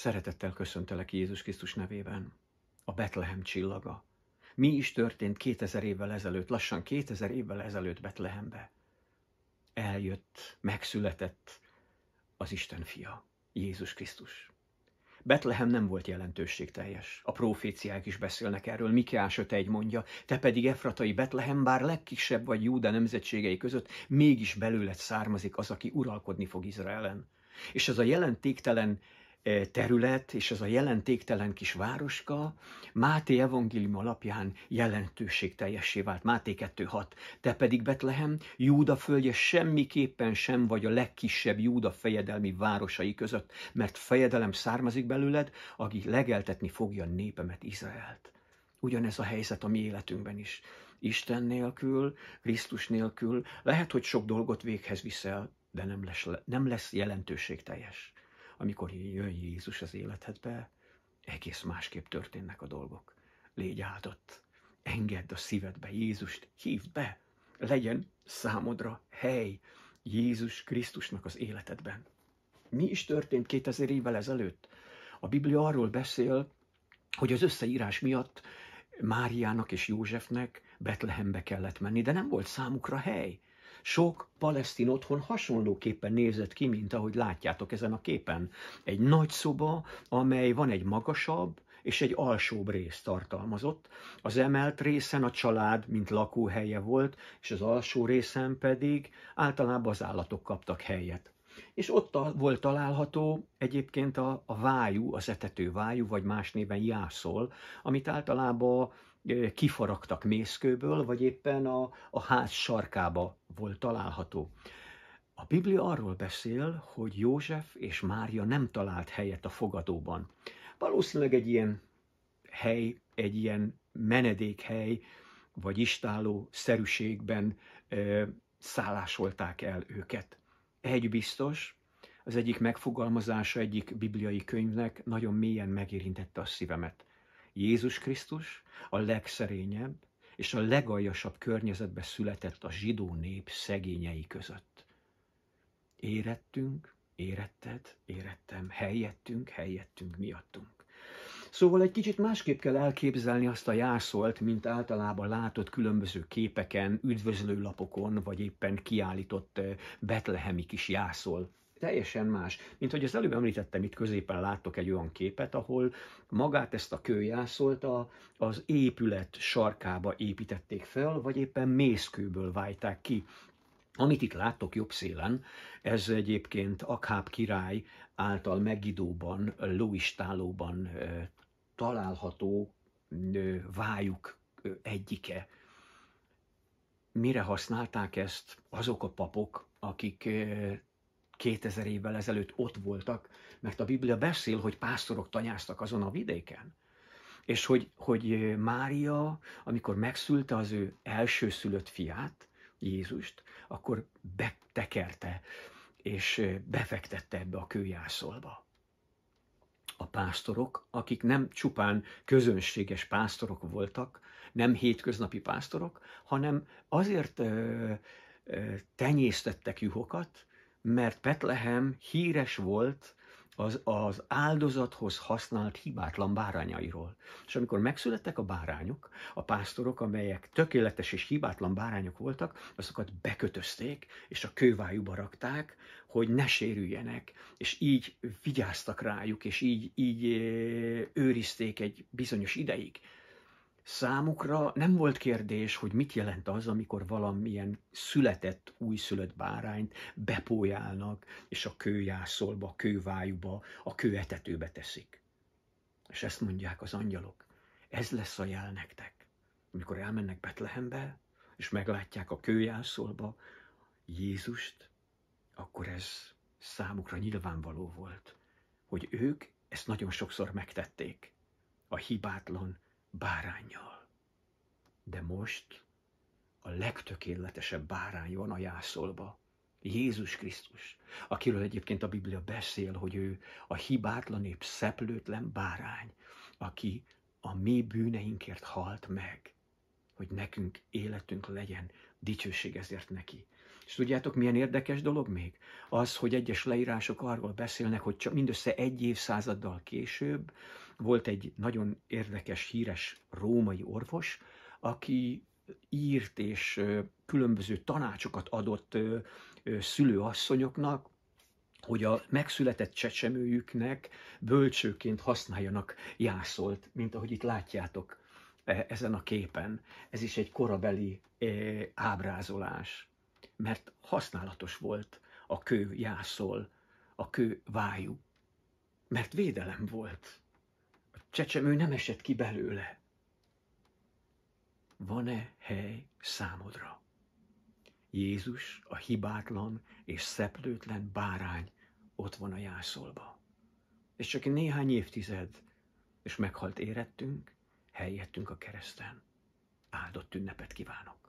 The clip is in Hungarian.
Szeretettel köszöntelek Jézus Krisztus nevében, a Betlehem csillaga. Mi is történt 2000 évvel ezelőtt, lassan 2000 évvel ezelőtt Betlehembe? Eljött, megszületett az Isten fia, Jézus Krisztus. Betlehem nem volt jelentőségteljes. A proféciák is beszélnek erről, Mikiás egy mondja, te pedig Efratai Betlehem, bár legkisebb vagy Júda nemzetségei között, mégis belőled származik az, aki uralkodni fog Izraelen. És ez a jelentéktelen terület és ez a jelentéktelen kis városka Máté evangélium alapján teljessé vált. Máté 2.6. Te pedig Betlehem, Júda földje semmiképpen sem vagy a legkisebb Júda fejedelmi városai között, mert fejedelem származik belőled, aki legeltetni fogja népemet, Izraelt. Ugyanez a helyzet a mi életünkben is. Isten nélkül, Krisztus nélkül lehet, hogy sok dolgot véghez viszel, de nem lesz, nem lesz jelentőségteljes amikor jön Jézus az életedbe, egész másképp történnek a dolgok. Légy áldott, engedd a szívedbe Jézust, hívd be, legyen számodra hely Jézus Krisztusnak az életedben. Mi is történt 2000 évvel ezelőtt? A Biblia arról beszél, hogy az összeírás miatt Máriának és Józsefnek Betlehembe kellett menni, de nem volt számukra hely. Sok palesztin otthon hasonlóképpen nézett ki, mint ahogy látjátok ezen a képen. Egy nagy szoba, amely van egy magasabb, és egy alsóbb rész tartalmazott. Az emelt részen a család, mint lakóhelye volt, és az alsó részen pedig általában az állatok kaptak helyet. És ott volt található egyébként a, a vájú, az etető vájú, vagy más néven jászol, amit általában kifaragtak mészkőből, vagy éppen a, a ház sarkába volt található. A Biblia arról beszél, hogy József és Mária nem talált helyet a fogadóban. Valószínűleg egy ilyen hely, egy ilyen menedékhely, vagy istáló szerűségben ö, szállásolták el őket. Egy biztos, az egyik megfogalmazása egyik bibliai könyvnek nagyon mélyen megérintette a szívemet. Jézus Krisztus a legszerényebb és a legaljasabb környezetbe született a zsidó nép szegényei között. Érettünk, éretted, érettem, helyettünk, helyettünk, miattunk. Szóval egy kicsit másképp kell elképzelni azt a jászolt, mint általában látott különböző képeken, üdvözlőlapokon, vagy éppen kiállított eh, betlehemi kis jászol teljesen más. Mint hogy az előbb említettem, itt középen láttok egy olyan képet, ahol magát ezt a kőjászolt a, az épület sarkába építették fel, vagy éppen mészkőből vájták ki. Amit itt láttok jobb szélen, ez egyébként Akháb király által Megidóban, Lóistálóban található vájuk egyike. Mire használták ezt azok a papok, akik 2000 évvel ezelőtt ott voltak, mert a Biblia beszél, hogy pásztorok tanyáztak azon a vidéken. És hogy, hogy Mária, amikor megszülte az ő elsőszülött fiát, Jézust, akkor betekerte és befektette ebbe a kőjászolba. A pásztorok, akik nem csupán közönséges pásztorok voltak, nem hétköznapi pásztorok, hanem azért ö, ö, tenyésztettek juhokat, mert Petlehem híres volt az, az áldozathoz használt hibátlan bárányairól. És amikor megszülettek a bárányok, a pásztorok, amelyek tökéletes és hibátlan bárányok voltak, azokat bekötözték, és a kővájúba rakták, hogy ne sérüljenek, és így vigyáztak rájuk, és így, így őrizték egy bizonyos ideig. Számukra nem volt kérdés, hogy mit jelent az, amikor valamilyen született, újszülött bárányt bepójálnak, és a kőjászolba, a kővájúba, a kőetetőbe teszik. És ezt mondják az angyalok. Ez lesz a jel nektek. Amikor elmennek Betlehembe, és meglátják a kőjászolba Jézust, akkor ez számukra nyilvánvaló volt, hogy ők ezt nagyon sokszor megtették. A hibátlan, bárányjal. De most a legtökéletesebb bárány van a jászolba. Jézus Krisztus, akiről egyébként a Biblia beszél, hogy ő a hibátlan és szeplőtlen bárány, aki a mi bűneinkért halt meg, hogy nekünk életünk legyen, dicsőség ezért neki. És tudjátok, milyen érdekes dolog még? Az, hogy egyes leírások arról beszélnek, hogy csak mindössze egy évszázaddal később volt egy nagyon érdekes, híres római orvos, aki írt és különböző tanácsokat adott szülőasszonyoknak, hogy a megszületett csecsemőjüknek bölcsőként használjanak jászolt, mint ahogy itt látjátok e, ezen a képen. Ez is egy korabeli e, ábrázolás mert használatos volt a kő jászol, a kő vájú, mert védelem volt. A csecsemő nem esett ki belőle. Van-e hely számodra? Jézus, a hibátlan és szeplőtlen bárány ott van a jászolba. És csak néhány évtized, és meghalt érettünk, helyettünk a kereszten. Áldott ünnepet kívánok!